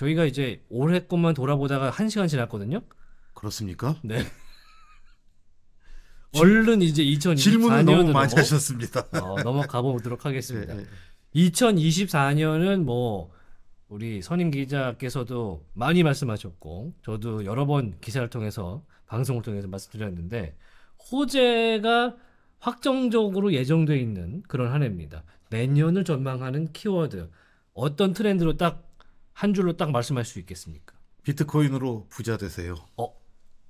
저희가 이제 올해 것만 돌아보다가 한 시간 지났거든요. 그렇습니까? 네. 얼른 이제 2024년 질문을 너무 많이 하셨습니다. 어, 넘어가 보도록 하겠습니다. 네, 네. 2024년은 뭐 우리 선임 기자께서도 많이 말씀하셨고 저도 여러 번 기사를 통해서 방송을 통해서 말씀드렸는데 호재가 확정적으로 예정돼 있는 그런 한 해입니다. 내년을 전망하는 키워드 어떤 트렌드로 딱한 줄로 딱 말씀할 수 있겠습니까? 비트코인으로 부자 되세요. 어,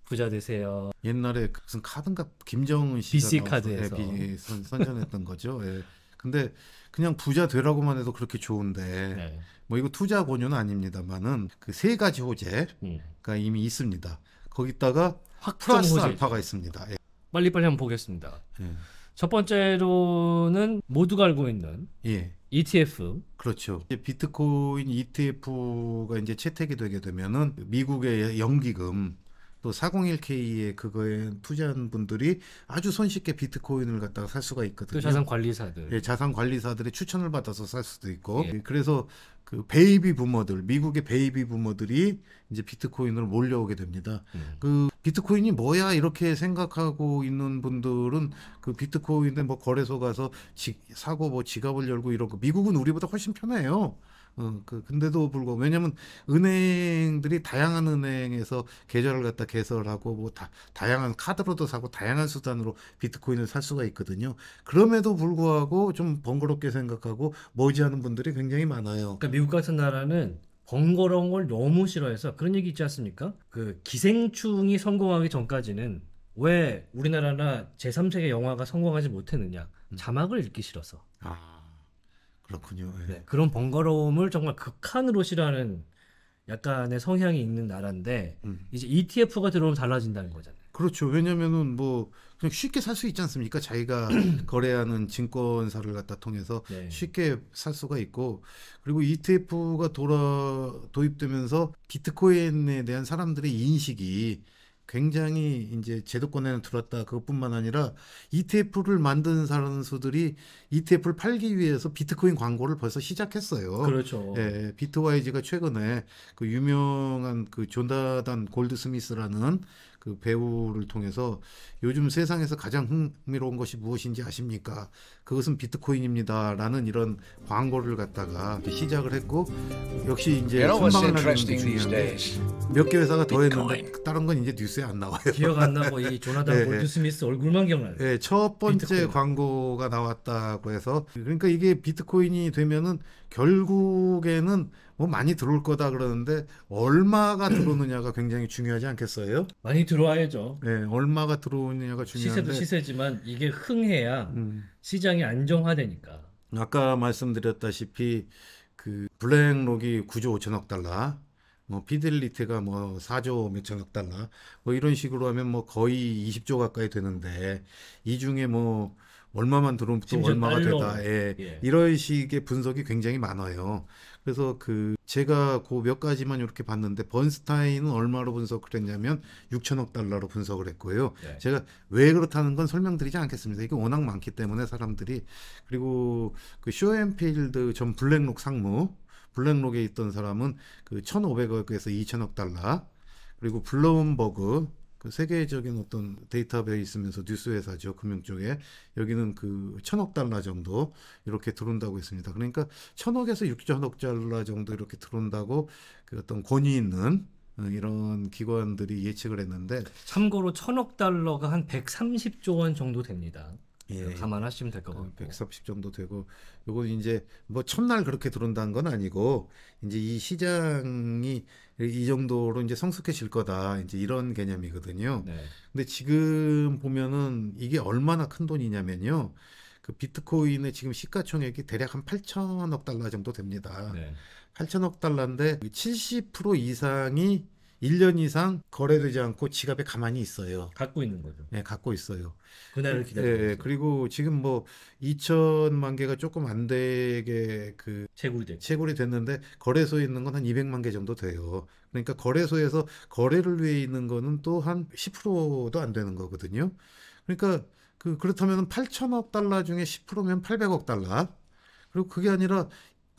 부자 되세요. 옛날에 그 무슨 카든가 김정은 씨가 BC 서 네, 선전했던 거죠. 예. 근데 그냥 부자 되라고만 해도 그렇게 좋은데 네. 뭐 이거 투자 권유는 아닙니다만은 그세 가지 호재가 음. 그러니까 이미 있습니다. 거기다가 플러스 호재. 알파가 있습니다. 예. 빨리빨리 한번 보겠습니다. 예. 첫 번째로는 모두가 알고 있는 예. ETF. 그렇죠. 비트코인 ETF가 이제 채택이 되게 되면은 미국의 연기금 또 401k의 그거에 투자한 분들이 아주 손쉽게 비트코인을 갖다가 살 수가 있거든요. 또 자산 관리사들. 예, 자산 관리사들의 추천을 받아서 살 수도 있고. 예. 그래서 그 베이비 부모들, 미국의 베이비 부모들이 이제 비트코인으로 몰려오게 됩니다. 음. 그 비트코인이 뭐야 이렇게 생각하고 있는 분들은 그 비트코인에 뭐 거래소 가서 지, 사고 뭐 지갑을 열고 이런 거 미국은 우리보다 훨씬 편해요. 어, 그 근데도 불구하고 왜냐면 은행들이 다양한 은행에서 계좌를 갖다 개설하고 뭐 다, 다양한 카드로도 사고 다양한 수단으로 비트코인을 살 수가 있거든요. 그럼에도 불구하고 좀 번거롭게 생각하고 머지않은 분들이 굉장히 많아요. 그러니까 미국 같은 나라는 번거로운 걸 너무 싫어해서 그런 얘기 있지 않습니까? 그 기생충이 성공하기 전까지는 왜 우리나라나 제3세계 영화가 성공하지 못했느냐? 음. 자막을 읽기 싫어서. 아. 그렇군요. 예. 네, 그런 번거로움을 정말 극한으로 싫어하는 약간의 성향이 있는 나라인데 음. 이제 ETF가 들어오면 달라진다는 거잖아요. 그렇죠. 왜냐면은 뭐 그냥 쉽게 살 수 있지 않습니까? 자기가 거래하는 증권사를 갖다 통해서 네. 쉽게 살 수가 있고 그리고 ETF가 돌아 도입되면서 비트코인에 대한 사람들의 인식이 굉장히 이제 제도권에는 들었다. 그것뿐만 아니라 ETF를 만든 사람수들이 ETF를 팔기 위해서 비트코인 광고를 벌써 시작했어요. 그렇죠. 예, 비트와이즈가 최근에 그 유명한 그 존다단 골드스미스라는 그 배우를 통해서 요즘 세상에서 가장 흥미로운 것이 무엇인지 아십니까? 그것은 비트코인입니다라는 이런 광고를 갖다가 시작을 했고 역시 이제 선방을 하는 게 중요한데 몇 개 회사가 더 했는데 다른 건 이제 뉴스에 안 나와요. 기억 안 나고 이 조나단 네, 드 스미스 얼굴만 기억나요. 네, 첫 번째 비트코인. 광고가 나왔다고 해서 그러니까 이게 비트코인이 되면은 결국에는 뭐 많이 들어올 거다 그러는데 얼마가 들어오느냐가 굉장히 중요하지 않겠어요? 많이 들어와야죠. 네, 얼마가 들어오느냐가 중요한데 시세도 시세지만 이게 흥해야 음. 시장이 안정화되니까. 아까 말씀드렸다시피 그 블랙록이 9조 5천억 달러, 뭐 피델리티가 뭐 4조 몇천억 달러, 뭐 이런 식으로 하면 뭐 거의 20조 가까이 되는데 이 중에 뭐 얼마만 들어오면 또 얼마가 달러. 되다. 예. 예. 이런 식의 분석이 굉장히 많아요. 그래서 그 제가 그몇 가지만 이렇게 봤는데 번스타인은 얼마로 분석을 했냐면 6천억 달러로 분석을 했고요. 예. 제가 왜 그렇다는 건 설명드리지 않겠습니다. 이게 워낙 많기 때문에 사람들이 그리고 그 쇼앤필드 전 블랙록 상무 블랙록에 있던 사람은 그 1,500억에서 2천억 달러 그리고 블룸버그 그 세계적인 어떤 데이터베이스면서 뉴스 회사죠. 금융 쪽에. 여기는 그 천억 달러 정도 이렇게 들어온다고 했습니다. 그러니까 천억에서 육천억 달러 정도 이렇게 들어온다고 그 어떤 권위 있는 어, 이런 기관들이 예측을 했는데 참고로 천억 달러가 한 130조 원 정도 됩니다. 예, 감안하시면 될것 그 같고 130 정도 되고 요건 이제 뭐 첫날 그렇게 들어온다는 건 아니고 이제 이 시장이 이 정도로 이제 성숙해질 거다 이제 이런 개념이거든요. 네. 근데 지금 보면은 이게 얼마나 큰 돈이냐면요. 그 비트코인의 지금 시가총액이 대략 한 8천억 달러 정도 됩니다. 네. 8천억 달러인데 70% 이상이 1년 이상 거래되지 않고 지갑에 가만히 있어요. 갖고 있는 거죠. 네, 갖고 있어요. 그날을 기다리고. 네, 그리고 지금 뭐 2천만 개가 조금 안 되게 그 채굴이, 채굴이 됐는데 거래소에 있는 건 한 200만 개 정도 돼요. 그러니까 거래소에서 거래를 위해 있는 거는 또 한 10%도 안 되는 거거든요. 그러니까 그 그렇다면 8천억 달러 중에 10%면 800억 달러. 그리고 그게 아니라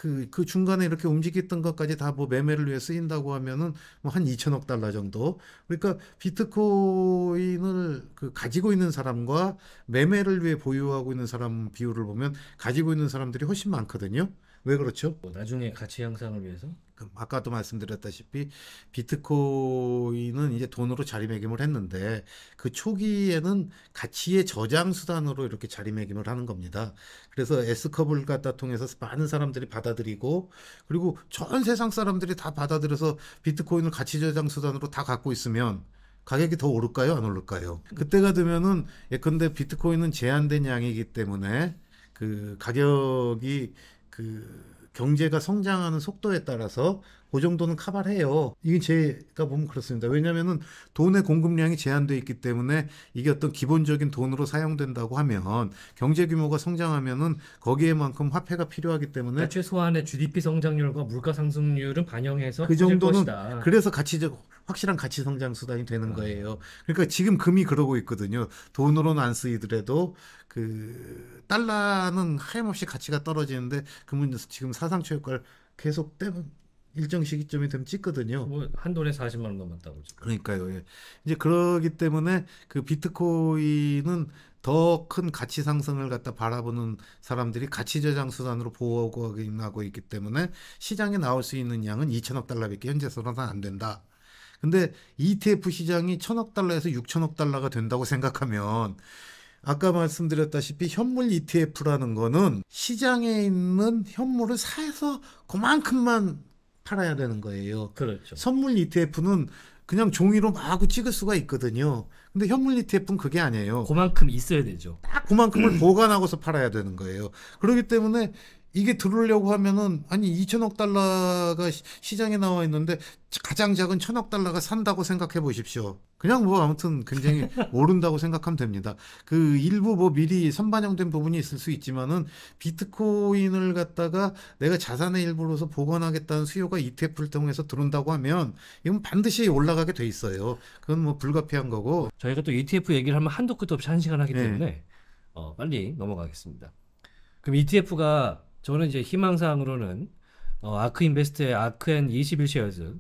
그, 그 중간에 이렇게 움직였던 것까지 다 뭐 매매를 위해 쓰인다고 하면은 뭐 한 2천억 달러 정도. 그러니까 비트코인을 그 가지고 있는 사람과 매매를 위해 보유하고 있는 사람 비율을 보면 가지고 있는 사람들이 훨씬 많거든요. 왜 그렇죠? 뭐 나중에 가치 향상을 위해서? 그 아까도 말씀드렸다시피 비트코인은 이제 돈으로 자리매김을 했는데 그 초기에는 가치의 저장 수단으로 이렇게 자리매김을 하는 겁니다. 그래서 S컵을 갖다 통해서 많은 사람들이 받아들이고 그리고 전 세상 사람들이 다 받아들여서 비트코인을 가치 저장 수단으로 다 갖고 있으면 가격이 더 오를까요? 안 오를까요? 그때가 되면은 예컨대 비트코인은 제한된 양이기 때문에 그 가격이 그 경제가 성장하는 속도에 따라서 그 정도는 카발해요. 이게 제가 보면 그렇습니다. 왜냐면은 돈의 공급량이 제한돼 있기 때문에 이게 어떤 기본적인 돈으로 사용된다고 하면 경제 규모가 성장하면은 거기에만큼 화폐가 필요하기 때문에 그러니까 최소한의 GDP 성장률과 물가 상승률은 반영해서 그 정도는 것이다. 그래서 가치적 확실한 가치 성장 수단이 되는 아. 거예요. 그러니까 지금 금이 그러고 있거든요. 돈으로는 안 쓰이더라도 그 달러는 하염없이 가치가 떨어지는데 금은 지금 사상 최고가를 계속 때문 일정 시기점이 되면 찍거든요. 뭐 한돈에 40만 원 넘었다고. 지금. 그러니까요. 예. 이제 그러기 때문에 그 비트코인은 더 큰 가치 상승을 갖다 바라보는 사람들이 가치 저장 수단으로 보호하고 있기 때문에 시장에 나올 수 있는 양은 2천억 달러밖에 현재서는안 된다. 근데 ETF 시장이 천억 달러에서 6천억 달러가 된다고 생각하면 아까 말씀드렸다시피 현물 ETF라는 거는 시장에 있는 현물을 사서 그만큼만 팔아야 되는 거예요. 그렇죠. 선물 ETF는 그냥 종이로 마구 찍을 수가 있거든요. 근데 현물 ETF는 그게 아니에요. 그만큼 있어야 되죠. 딱 그만큼을 보관하고서 팔아야 되는 거예요. 그렇기 때문에 이게 들으려고 하면은 아니 2천억 달러가 시장에 나와 있는데 가장 작은 천억 달러가 산다고 생각해 보십시오. 그냥 뭐 아무튼 굉장히 오른다고 생각하면 됩니다. 그 일부 뭐 미리 선반영된 부분이 있을 수 있지만은 비트코인을 갖다가 내가 자산의 일부로서 보관하겠다는 수요가 ETF를 통해서 들어온다고 하면 이건 반드시 올라가게 돼 있어요. 그건 뭐 불가피한 거고. 저희가 또 ETF 얘기를 하면 한도 끝도 없이 한 시간 하기 네. 때문에 네. 어, 빨리 넘어가겠습니다. 그럼 ETF가 저는 이제 희망사항으로는 어, 아크 인베스트의 아크앤 21쉐어즈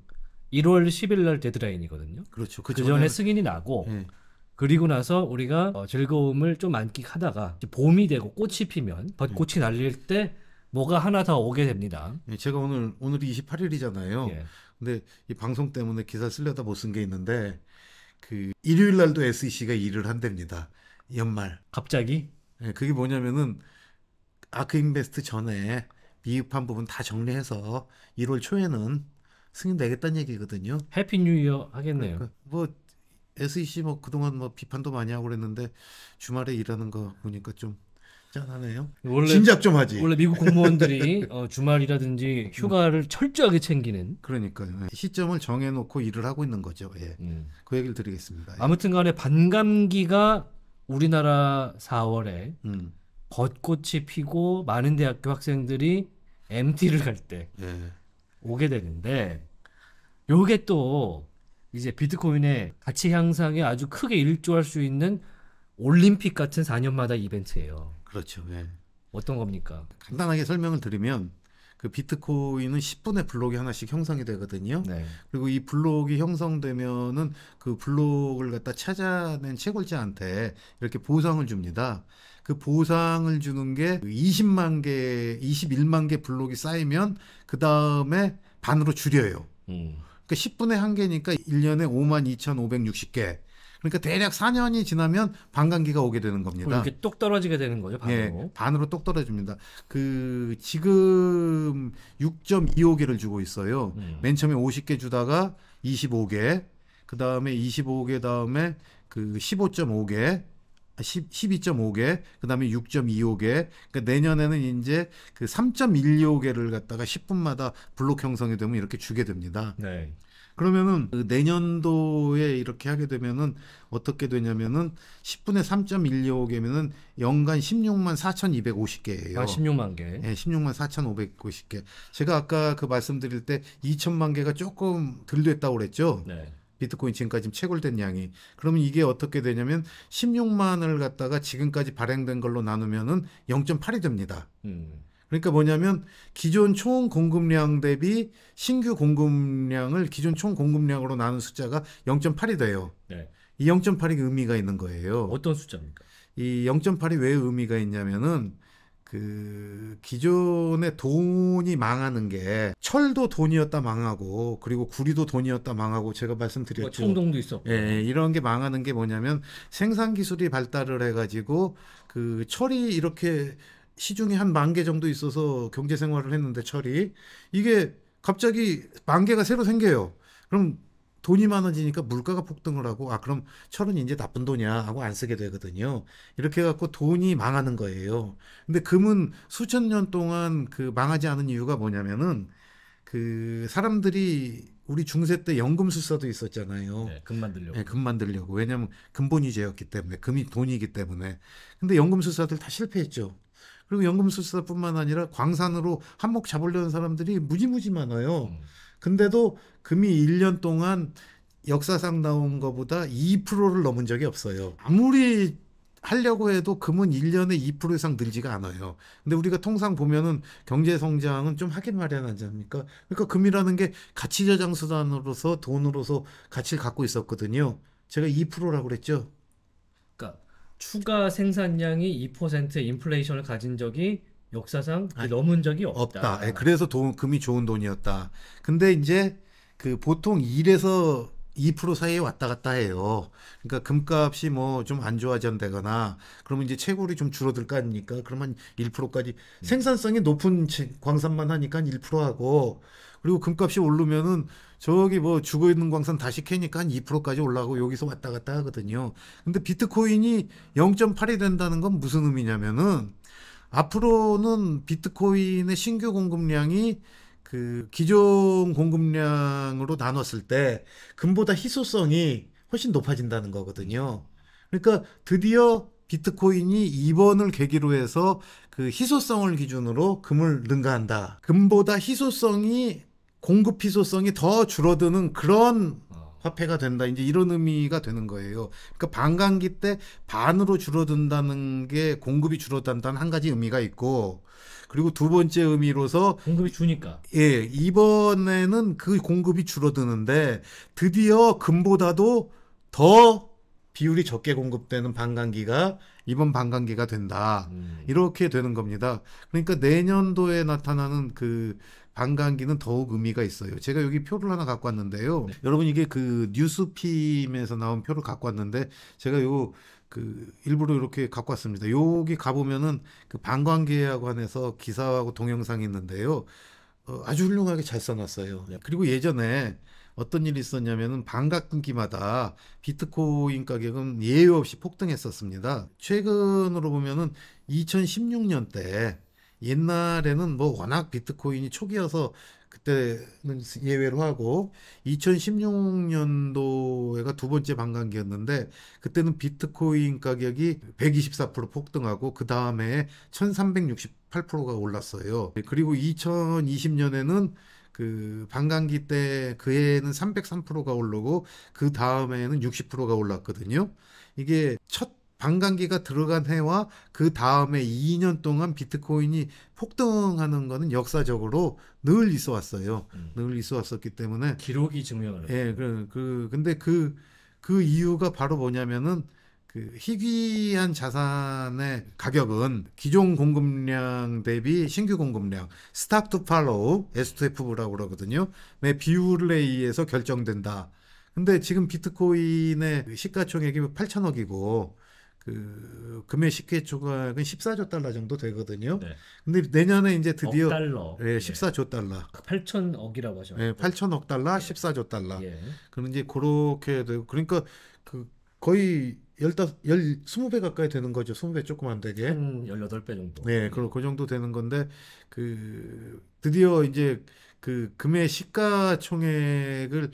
1월 10일 날 데드라인이거든요. 그렇죠. 그 전에 승인이 나고 네. 그리고 나서 우리가 어, 즐거움을 좀 만끽하다가 봄이 되고 꽃이 피면 벚꽃이 예. 날릴 때 뭐가 하나 더 오게 됩니다. 예, 제가 오늘 오늘이 28일이잖아요. 예. 근데 이 방송 때문에 기사 쓰려다 못 쓴 게 있는데 그 일요일 날도 SEC가 일을 한답니다. 연말. 갑자기? 예, 그게 뭐냐면은 아크인베스트 전에 미흡한 부분 다 정리해서 1월 초에는 승인되겠다는 얘기거든요. 해피 뉴 이어 하겠네요. 그러니까 뭐 SEC 뭐 그동안 뭐 비판도 많이 하고 그랬는데 주말에 일하는 거 보니까 좀 짠하네요. 원래 진작 좀 하지. 원래 미국 공무원들이 어, 주말이라든지 휴가를 음. 철저하게 챙기는. 그러니까요. 네. 시점을 정해놓고 일을 하고 있는 거죠. 예. 음. 그 얘기를 드리겠습니다. 예. 아무튼간에 반감기가 우리나라 4월에 음. 벚꽃이 피고 많은 대학교 학생들이 MT를 갈때 네. 예. 오게 되는데 요게 또 이제 비트코인의 가치 향상에 아주 크게 일조할 수 있는 올림픽 같은 4년마다 이벤트예요. 그렇죠. 예. 어떤 겁니까? 간단하게 설명을 드리면 그 비트코인은 10분의 블록이 하나씩 형성이 되거든요. 네. 그리고 이 블록이 형성되면은 그 블록을 갖다 찾아낸 채굴자한테 이렇게 보상을 줍니다. 그 보상을 주는 게 20만 개, 21만 개 블록이 쌓이면 그 다음에 반으로 줄여요. 음. 그러니까 10분의 한 개니까 1년에 5만 2,560개. 그러니까 대략 4년이 지나면 반감기가 오게 되는 겁니다. 이렇게 똑 떨어지게 되는 거죠, 반으로. 예, 반으로 똑 떨어집니다. 그 지금 6.25개를 주고 있어요. 음. 맨 처음에 50개 주다가 25개, 그 다음에 25개 다음에 그 15.5개, 12.5개, 그 다음에 6.25개, 그 내년에는 이제 그 3.15개를 갖다가 10분마다 블록 형성이 되면 이렇게 주게 됩니다. 네. 그러면은 그 내년도에 이렇게 하게 되면은 어떻게 되냐면은 10분에 3.125개면은 연간 16만 4,250개예요. 아, 16만 개. 네, 16만 4,550개. 제가 아까 그 말씀드릴 때 2천만 개가 조금 덜 됐다고 그랬죠. 네. 비트코인 지금까지 채굴된 양이. 그러면 이게 어떻게 되냐면 16만을 갖다가 지금까지 발행된 걸로 나누면은 0.8이 됩니다. 음. 그러니까 뭐냐면 기존 총 공급량 대비 신규 공급량을 기존 총 공급량으로 나눈 숫자가 0.8이 돼요. 네. 이 0.8이 의미가 있는 거예요. 어떤 숫자입니까? 이 0.8이 왜 의미가 있냐면은 그 기존의 돈이 망하는 게 철도 돈이었다 망하고 그리고 구리도 돈이었다 망하고 제가 말씀드렸죠. 어, 청동도 있어. 예, 이런 게 망하는 게 뭐냐면 생산 기술이 발달을 해가지고 그 철이 이렇게 시중에 한 만 개 정도 있어서 경제 생활을 했는데 철이 이게 갑자기 만 개가 새로 생겨요. 그럼 돈이 많아지니까 물가가 폭등을 하고 아 그럼 철은 이제 나쁜 돈이야 하고 안 쓰게 되거든요. 이렇게 해갖고 돈이 망하는 거예요. 근데 금은 수천 년 동안 그 망하지 않은 이유가 뭐냐면은 그 사람들이 우리 중세 때 연금 술사도 있었잖아요. 네, 금 만들려고. 네, 금 만들려고. 왜냐하면 금본이제였기 때문에 금이 돈이기 때문에. 근데 연금 술사들 다 실패했죠. 그리고 연금 술사뿐만 아니라 광산으로 한몫 잡으려는 사람들이 무지무지 많아요. 음. 근데도 금이 1년 동안 역사상 나온 것보다 2%를 넘은 적이 없어요. 아무리 하려고 해도 금은 1년에 2% 이상 늘지가 않아요. 근데 우리가 통상 보면은 경제 성장은 좀 하긴 마련하지 않습니까? 그러니까 금이라는 게 가치 저장 수단으로서 돈으로서 가치를 갖고 있었거든요. 제가 2%라고 그랬죠. 그러니까 추가 생산량이 2% 인플레이션을 가진 적이 역사상 아니, 넘은 적이 없다. 없다. 예, 그래서 돈, 금이 좋은 돈이었다. 근데 이제 그 보통 1에서 2% 사이에 왔다 갔다 해요. 그러니까 금값이 뭐 좀 안좋아진되거나 그러면 이제 채굴이 좀 줄어들 거 아닙니까? 그러면 1%까지 음. 생산성이 높은 광산만 하니까 1% 하고 그리고 금값이 오르면은 저기 뭐 죽어 있는 광산 다시 캐니까 한 2%까지 올라가고 여기서 왔다 갔다 하거든요. 근데 비트코인이 0.8이 된다는 건 무슨 의미냐면은 앞으로는 비트코인의 신규 공급량이 그 기존 공급량으로 나눴을 때 금보다 희소성이 훨씬 높아진다는 거거든요. 그러니까 드디어 비트코인이 이번을 계기로 해서 그 희소성을 기준으로 금을 능가한다. 금보다 희소성이 공급 희소성이 더 줄어드는 그런 화폐가 된다. 이제 이런 의미가 되는 거예요. 그러니까 반감기 때 반으로 줄어든다는 게 공급이 줄어든다는 한 가지 의미가 있고 그리고 두 번째 의미로서 공급이 주니까 예 이번에는 그 공급이 줄어드는데 드디어 금보다도 더 비율이 적게 공급되는 반감기가 이번 반감기가 된다 음. 이렇게 되는 겁니다. 그러니까 내년도에 나타나는 그 반감기는 더욱 의미가 있어요. 제가 여기 표를 하나 갖고 왔는데요. 네. 여러분 이게 그 뉴스핌에서 나온 표를 갖고 왔는데 제가 요 그 일부러 이렇게 갖고 왔습니다. 여기 가보면은 그 방광계하고 관해서 기사하고 동영상이 있는데요. 어, 아주 훌륭하게 잘 써놨어요. 네. 그리고 예전에 어떤 일이 있었냐면은 반가 끊기마다 비트코인 가격은 예외 없이 폭등했었습니다. 최근으로 보면은 2016년 때 옛날에는 뭐 워낙 비트코인이 초기여서 그때는 예외로 하고 2016년도에가 두 번째 반감기였는데 그때는 비트코인 가격이 124% 폭등하고 그 다음에 1368%가 올랐어요. 그리고 2020년에는 그 반감기 때그 해에는 303%가 오르고 그 다음에는 60%가 올랐거든요. 이게 첫 반감기가 들어간 해와 그 다음에 2년 동안 비트코인이 폭등하는 거는 역사적으로 늘 있어 왔어요. 음. 늘 있어 왔었기 때문에 기록이 증명을 예, 그, 그 근데 그그 그 이유가 바로 뭐냐면은 그 희귀한 자산의 가격은 기존 공급량 대비 신규 공급량 스탑 투 팔로우 S2F라고 그러거든요. 내 비율에 의해서 결정된다. 근데 지금 비트코인의 시가총액이 8천억이고 그 금의 식혜 조각은 14조 달러 정도 되거든요. 네. 근데 내년에 이제 드디어 달러. 예, 14조 달러. 8천억이라고 그 하죠. 예, 8천억 달러, 네. 14조 달러. 예. 그럼 이제 그렇게 되고 그러니까 그 거의 열다 열 스무 배 가까이 되는 거죠. 스무 배 조금 만 되게. 한 열여덟 배 정도. 네, 그럼 그 정도 되는 건데 그 드디어 이제 그 금의 시가총액을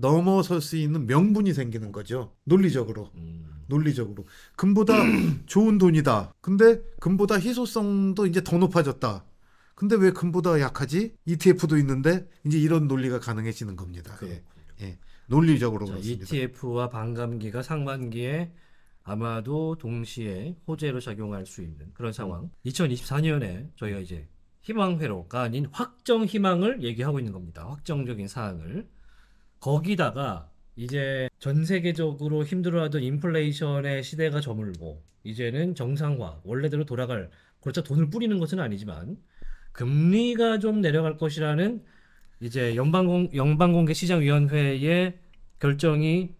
넘어설 수 있는 명분이 생기는 거죠. 논리적으로. 음. 논리적으로. 금보다 좋은 돈이다. 근데 금보다 희소성도 이제 더 높아졌다. 근데 왜 금보다 약하지? ETF도 있는데 이제 이런 논리가 가능해지는 겁니다. 예. 예. 논리적으로 자, 그렇습니다. ETF와 반감기가 상반기에 아마도 동시에 호재로 작용할 수 있는 그런 상황. 음. 2024년에 저희가 이제 희망회로가 아닌 확정 희망을 얘기하고 있는 겁니다. 확정적인 사항을. 거기다가 이제 전 세계적으로 힘들어하던 인플레이션의 시대가 저물고 이제는 정상화 원래대로 돌아갈 그렇죠 돈을 뿌리는 것은 아니지만 금리가 좀 내려갈 것이라는 이제 연방공 연방공개 시장위원회의 결정이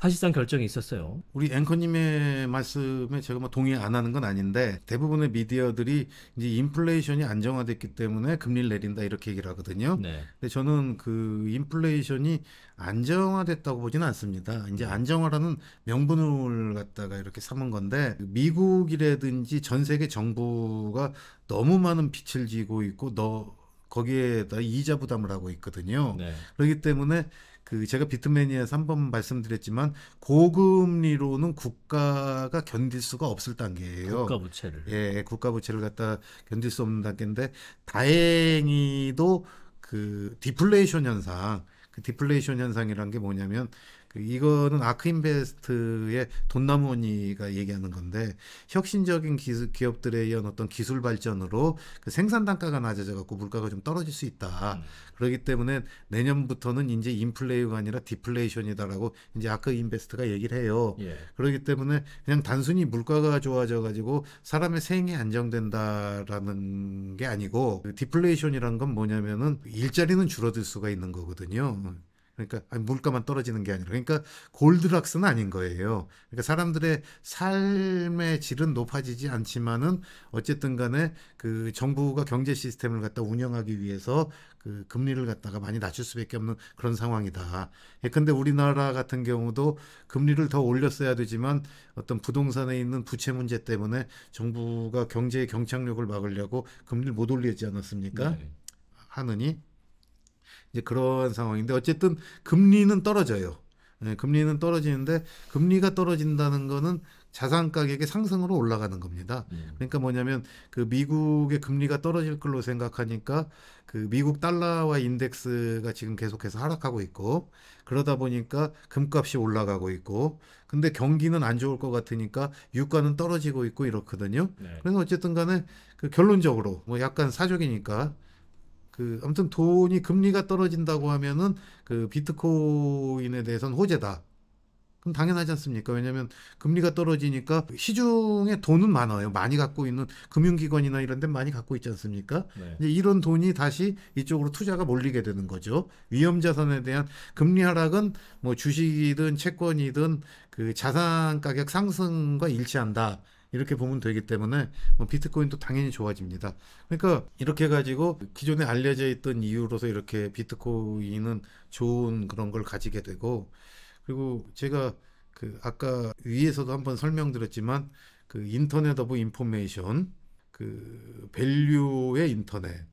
사실상 결정이 있었어요. 우리 앵커님의 말씀에 제가 뭐 동의 안 하는 건 아닌데 대부분의 미디어들이 이제 인플레이션이 안정화됐기 때문에 금리를 내린다 이렇게 얘기를 하거든요. 네. 근데 저는 그 인플레이션이 안정화됐다고 보지는 않습니다. 이제 네. 안정화라는 명분을 갖다가 이렇게 삼은 건데 미국이라든지 전 세계 정부가 너무 많은 빛을 지고 있고 너 거기에다 이자 부담을 하고 있거든요. 네. 그렇기 때문에 그 제가 비트매니아에서 한 번 말씀드렸지만 고금리로는 국가가 견딜 수가 없을 단계예요. 국가 부채를. 예, 예 국가 부채를 갖다 견딜 수 없는 단계인데 다행히도 그 디플레이션 현상, 그 디플레이션 현상이란 게 뭐냐면 그 이거는 아크인베스트의 돈나무 니가 얘기하는 건데 혁신적인 기 기업들에 의한 어떤 기술 발전으로 그 생산 단가가 낮아져 갖고 물가가 좀 떨어질 수 있다. 음. 그러기 때문에 내년부터는 이제 인플레이가 아니라 디플레이션이다라고 이제 아크인베스트가 얘기를 해요. 예. 그러기 때문에 그냥 단순히 물가가 좋아져 가지고 사람의 생이 안정된다라는 게 아니고 그 디플레이션이란 건 뭐냐면은 일자리는 줄어들 수가 있는 거거든요. 그러니까 아니, 물가만 떨어지는 게 아니라 그러니까 골드락스는 아닌 거예요. 그러니까 사람들의 삶의 질은 높아지지 않지만은 어쨌든 간에 그 정부가 경제 시스템을 갖다 운영하기 위해서 그 금리를 갖다가 많이 낮출 수밖에 없는 그런 상황이다. 예컨대 우리나라 같은 경우도 금리를 더 올렸어야 되지만 어떤 부동산에 있는 부채 문제 때문에 정부가 경제의 경착력을 막으려고 금리를 못 올리지 않았습니까? 네. 하느니 이제 그런 상황인데 어쨌든 금리는 떨어져요. 네, 금리는 떨어지는데 금리가 떨어진다는 거는 자산 가격이 상승으로 올라가는 겁니다. 음. 그러니까 뭐냐면 그 미국의 금리가 떨어질 걸로 생각하니까 그 미국 달러와 인덱스가 지금 계속해서 하락하고 있고 그러다 보니까 금값이 올라가고 있고 근데 경기는 안 좋을 것 같으니까 유가는 떨어지고 있고 이렇거든요. 네. 그래서 어쨌든 간에 그 결론적으로 뭐 약간 사족이니까 그 아무튼 돈이 금리가 떨어진다고 하면은 그 비트코인에 대해서는 호재다. 그럼 당연하지 않습니까? 왜냐하면 금리가 떨어지니까 시중에 돈은 많아요. 많이 갖고 있는 금융기관이나 이런 데 많이 갖고 있지 않습니까? 네. 이제 이런 돈이 다시 이쪽으로 투자가 몰리게 되는 거죠. 위험자산에 대한 금리 하락은 뭐 주식이든 채권이든 그 자산 가격 상승과 일치한다. 이렇게 보면 되기 때문에 뭐 비트코인도 당연히 좋아집니다. 그러니까 이렇게 가지고 기존에 알려져 있던 이유로서 이렇게 비트코인은 좋은 그런 걸 가지게 되고 그리고 제가 그 아까 위에서도 한번 설명드렸지만 그 인터넷 오브 인포메이션 그 밸류의 인터넷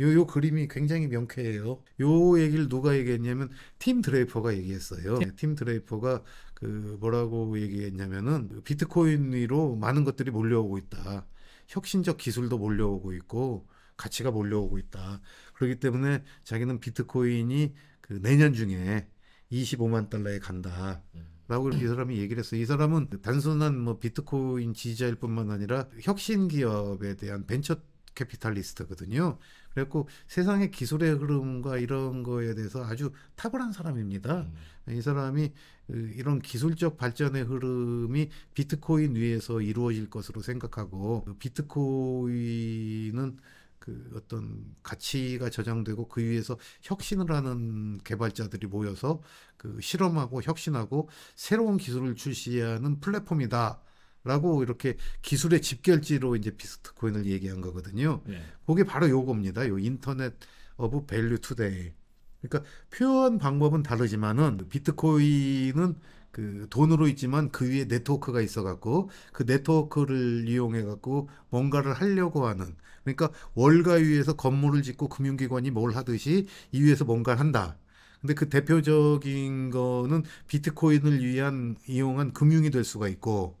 요, 요 그림이 굉장히 명쾌해요. 요 얘기를 누가 얘기했냐면, 팀 드레이퍼가 얘기했어요. 네. 팀 드레이퍼가 그 뭐라고 얘기했냐면은, 비트코인 위로 많은 것들이 몰려오고 있다. 혁신적 기술도 몰려오고 있고, 가치가 몰려오고 있다. 그렇기 때문에 자기는 비트코인이 그 내년 중에 25만 달러에 간다. 라고 이 사람이 얘기를 했어요. 이 사람은 단순한 뭐 비트코인 지지자일 뿐만 아니라 혁신 기업에 대한 벤처 캐피탈리스트거든요. 그래갖고 세상의 기술의 흐름과 이런 거에 대해서 아주 탁월한 사람입니다. 음. 이 사람이 그, 이런 기술적 발전의 흐름이 비트코인 위에서 이루어질 것으로 생각하고 그 비트코인은 그 어떤 가치가 저장되고 그 위에서 혁신을 하는 개발자들이 모여서 그 실험하고 혁신하고 새로운 기술을 출시하는 플랫폼이다. 라고 이렇게 기술의 집결지로 이제 비트코인을 얘기한 거거든요. 예. 그게 바로 요겁니다. 요 인터넷 어브 밸류 투데이. 그러니까 표현 방법은 다르지만은 비트코인은 그 돈으로 있지만 그 위에 네트워크가 있어 갖고 그 네트워크를 이용해 갖고 뭔가를 하려고 하는 그러니까 월가 위에서 건물을 짓고 금융기관이 뭘 하듯이 이 위에서 뭔가를 한다. 근데 그 대표적인 거는 비트코인을 위한 이용한 금융이 될 수가 있고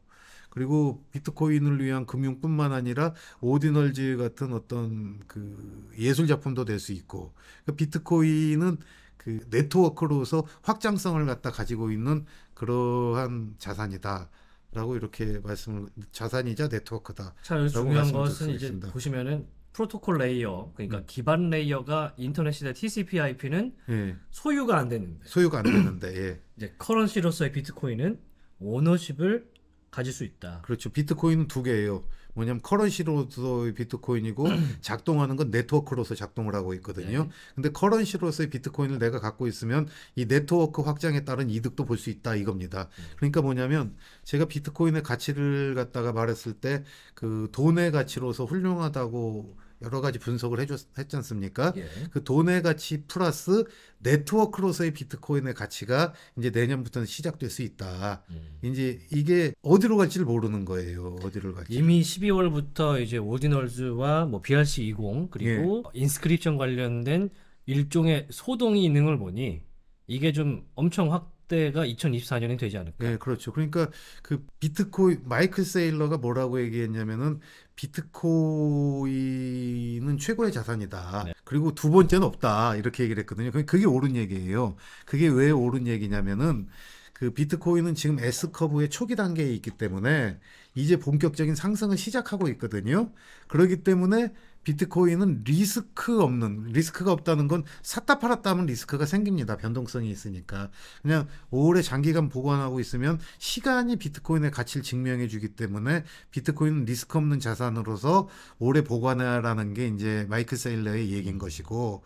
그리고 비트코인을 위한 금융뿐만 아니라 오디널즈 같은 어떤 그 예술 작품도 될 수 있고 그러니까 비트코인은 그 네트워크로서 확장성을 갖다 가지고 있는 그러한 자산이다라고 이렇게 말씀을 자산이자 네트워크다. 자, 중요한 것은 이제 보시면은 프로토콜 레이어 그러니까 음. 기반 레이어가 인터넷 시대 TCP/IP는 예. 소유가 안 되는데 소유가 안 되는데 예. 이제 커런시로서의 비트코인은 오너십을 가질 수 있다. 그렇죠. 비트코인은 두 개예요. 뭐냐면 커런시로서의 비트코인이고 작동하는 건 네트워크로서 작동을 하고 있거든요. 네. 근데 커런시로서의 비트코인을 내가 갖고 있으면 이 네트워크 확장에 따른 이득도 볼 수 있다 이겁니다. 네. 그러니까 뭐냐면 제가 비트코인의 가치를 갖다가 말했을 때 그 돈의 가치로서 훌륭하다고 여러 가지 분석을 해줬, 했지 않습니까? 예. 그 돈의 가치 플러스 네트워크로서의 비트코인의 가치가 이제 내년부터는 시작될 수 있다. 음. 이제 이게 어디로 갈지를 모르는 거예요. 어디로 갈지. 이미 12월부터 이제 오디널즈와 뭐 BRC20 그리고 예. 인스크립션 관련된 일종의 소동이 있는 걸 보니 이게 좀 엄청 확 때가 2024년이 되지 않을까? 네, 그렇죠. 그러니까 그 비트코인 마이클 세일러가 뭐라고 얘기했냐면은 비트코인은 최고의 자산이다. 네. 그리고 두 번째는 없다. 이렇게 얘기를 했거든요. 그게 옳은 얘기예요. 그게 왜 옳은 얘기냐면은 그 비트코인은 지금 S커브의 초기 단계에 있기 때문에 이제 본격적인 상승을 시작하고 있거든요. 그러기 때문에 비트코인은 리스크 없는 리스크가 없다는 건 샀다 팔았다 하면 리스크가 생깁니다. 변동성이 있으니까 그냥 오래 장기간 보관하고 있으면 시간이 비트코인의 가치를 증명해 주기 때문에 비트코인은 리스크 없는 자산으로서 오래 보관하라는 게 이제 마이크 세일러의 얘기인 음. 것이고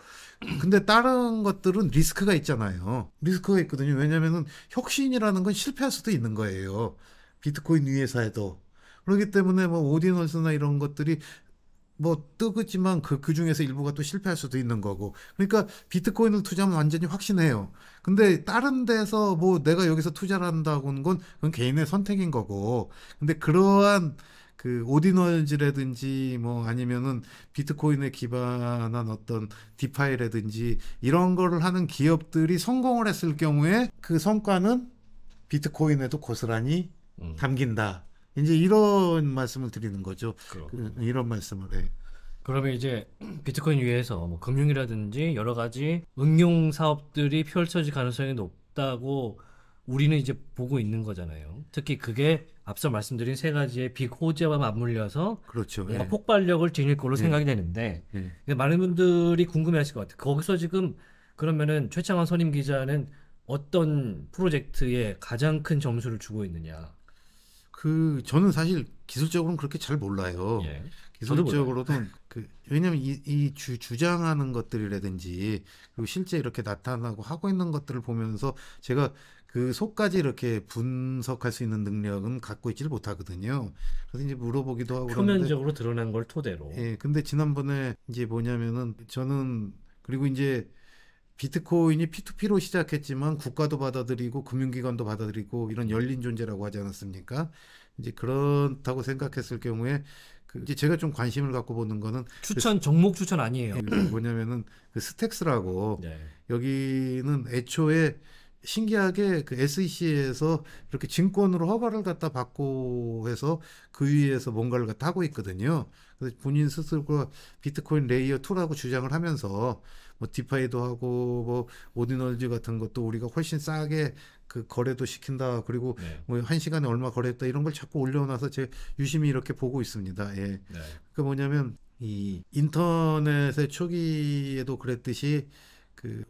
근데 다른 것들은 리스크가 있잖아요. 리스크가 있거든요. 왜냐면은 혁신이라는 건 실패할 수도 있는 거예요. 비트코인 위에서 해도 그렇기 때문에 뭐 오디널스나 이런 것들이 뭐 뜨겠지만 그, 그 중에서 일부가 또 실패할 수도 있는 거고. 그러니까 비트코인을 투자하면 완전히 확신해요. 근데 다른 데서 뭐 내가 여기서 투자를 한다고 하는 건 그건 개인의 선택인 거고. 근데 그러한 그 오디널즈라든지 뭐 아니면은 비트코인에 기반한 어떤 디파이라든지 이런 거를 하는 기업들이 성공을 했을 경우에 그 성과는 비트코인에도 고스란히 음. 담긴다. 이제 이런 말씀을 드리는 거죠. 그, 이런 말씀을 해. 예. 그러면 이제 비트코인 위에서 뭐 금융이라든지 여러 가지 응용 사업들이 펼쳐질 가능성이 높다고 우리는 이제 보고 있는 거잖아요. 특히 그게 앞서 말씀드린 세 가지의 빅호재와 맞물려서 그렇죠. 예. 폭발력을 지닐 걸로 예. 생각이 되는데 예. 많은 분들이 궁금해하실 것 같아요. 거기서 지금 그러면은 최창원 선임 기자는 어떤 프로젝트에 가장 큰 점수를 주고 있느냐? 그 저는 사실 기술적으로는 그렇게 잘 몰라요. 예. 기술적으로도그 왜냐면 이이 주장하는 주 것들이라든지 그리고 실제 이렇게 나타나고 하고 있는 것들을 보면서 제가 그 속까지 이렇게 분석할 수 있는 능력은 갖고 있지를 못하거든요. 그래서 이제 물어보기도 하고 표면적으로 그러데 드러난 걸 토대로. 예. 근데 지난번에 이제 뭐냐면은 저는 그리고 이제 비트코인이 P2P로 시작했지만 국가도 받아들이고 금융기관도 받아들이고 이런 열린 존재라고 하지 않았습니까? 이제 그렇다고 생각했을 경우에 그 이제 제가 좀 관심을 갖고 보는 거는 그 추천 그 종목 추천 아니에요. 예, 그 뭐냐면은 그 스택스라고 네. 여기는 애초에 신기하게 그 SEC에서 이렇게 증권으로 허가를 갖다 받고 해서 그 위에서 뭔가를 갖다 하고 있거든요. 그래서 본인 스스로가 비트코인 레이어 2라고 주장을 하면서 뭐 디파이도 하고 뭐 오디널즈 같은 것도 우리가 훨씬 싸게 그 거래도 시킨다. 그리고 네. 뭐한 시간에 얼마 거래했다 이런 걸 자꾸 올려놔서 제 유심히 이렇게 보고 있습니다. 예. 네. 그 뭐냐면 이 인터넷의 초기에도 그랬듯이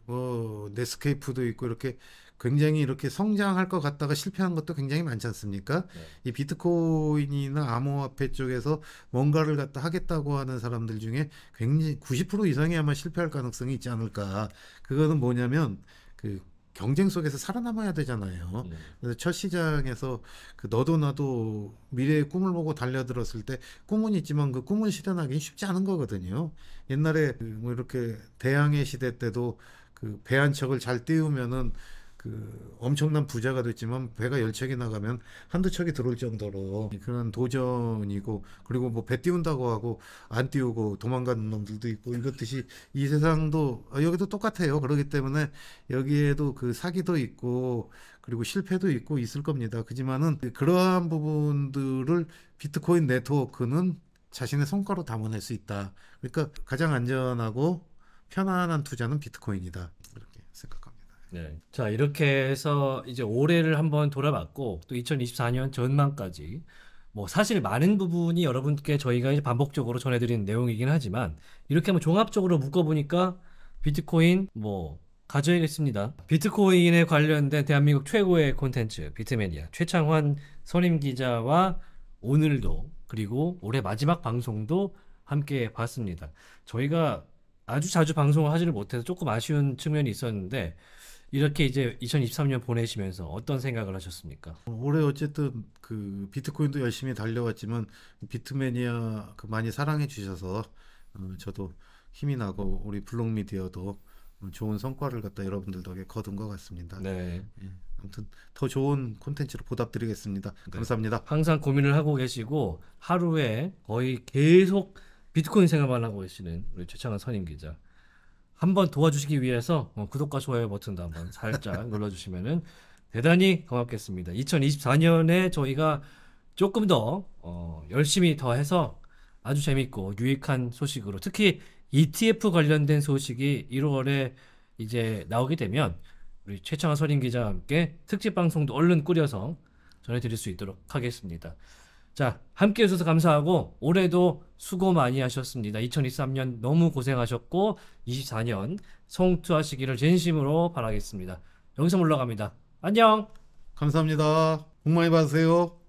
그뭐 네스케이프도 있고 이렇게 굉장히 이렇게 성장할 것 같다가 실패한 것도 굉장히 많지 않습니까? 네. 이 비트코인이나 암호화폐 쪽에서 뭔가를 갖다 하겠다고 하는 사람들 중에 굉장히 90% 이상이 아마 실패할 가능성이 있지 않을까. 그거는 뭐냐면 그 경쟁 속에서 살아남아야 되잖아요. 네. 그래서 첫 시장에서 그 너도 나도 미래의 꿈을 보고 달려들었을 때 꿈은 있지만 그 꿈을 실현하기 쉽지 않은 거거든요. 옛날에 뭐 이렇게 대항해 시대 때도 그배한 척을 잘 띄우면은 그 엄청난 부자가 됐지만 배가 열 척이 나가면 한두 척이 들어올 정도로 그런 도전이고 그리고 뭐 배 띄운다고 하고 안 띄우고 도망가는 놈들도 있고 이것듯이 이 세상도 아, 여기도 똑같아요. 그러기 때문에 여기에도 그 사기도 있고 그리고 실패도 있고 있을 겁니다. 그지만은 그러한 부분들을 비트코인 네트워크는 자신의 성과로 담아낼 수 있다. 그러니까 가장 안전하고 편안한 투자는 비트코인이다. 네. 자 이렇게 해서 이제 올해를 한번 돌아봤고 또 2024년 전망까지 뭐 사실 많은 부분이 여러분께 저희가 이제 반복적으로 전해드리는 내용이긴 하지만 이렇게 한번 종합적으로 묶어보니까 비트코인 뭐 가져야겠습니다. 비트코인에 관련된 대한민국 최고의 콘텐츠 비트맨이야 최창환 선임 기자와 오늘도 그리고 올해 마지막 방송도 함께 봤습니다. 저희가 아주 자주 방송을 하지를 못해서 조금 아쉬운 측면이 있었는데 이렇게 이제 2023년 보내시면서 어떤 생각을 하셨습니까? 올해 어쨌든 그 비트코인도 열심히 달려왔지만 비트매니아 그 많이 사랑해 주셔서 어, 저도 힘이 나고 우리 블록미디어도 좋은 성과를 갖다 여러분들 덕에 거둔 것 같습니다. 네. 예, 아무튼 더 좋은 콘텐츠로 보답드리겠습니다. 네. 감사합니다. 항상 고민을 하고 계시고 하루에 거의 계속 비트코인 생각만 하고 계시는 우리 최창한 선임 기자. 한번 도와주시기 위해서 어, 구독과 좋아요 버튼도 한번 살짝 눌러주시면은 대단히 고맙겠습니다. 2024년에 저희가 조금 더 어, 열심히 더 해서 아주 재밌고 유익한 소식으로 특히 ETF 관련된 소식이 1월에 이제 나오게 되면 우리 최창화 선임 기자와 함께 특집 방송도 얼른 꾸려서 전해드릴 수 있도록 하겠습니다. 자, 함께 해주셔서 감사하고, 올해도 수고 많이 하셨습니다. 2023년 너무 고생하셨고, 24년 성투하시기를 진심으로 바라겠습니다. 여기서 물러갑니다. 안녕! 감사합니다. 복 많이 받으세요.